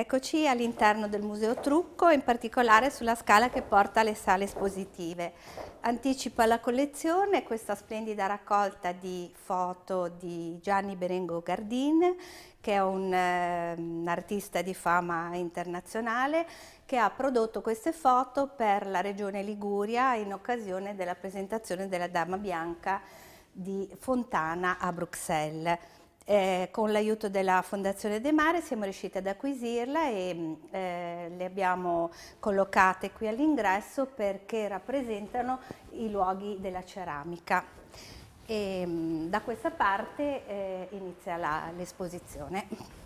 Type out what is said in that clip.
Eccoci all'interno del Museo Trucco, in particolare sulla scala che porta alle sale espositive. Anticipo alla collezione questa splendida raccolta di foto di Gianni Berengo Gardin, che è un, un ehm, artista di fama internazionale, che ha prodotto queste foto per la regione Liguria in occasione della presentazione della Dama Bianca di Fontana a Bruxelles. Eh, con l'aiuto della Fondazione De Mare siamo riusciti ad acquisirla e mm, eh, le abbiamo collocate qui all'ingresso perché rappresentano i luoghi della ceramica. E, mm, da questa parte eh, inizia l'esposizione.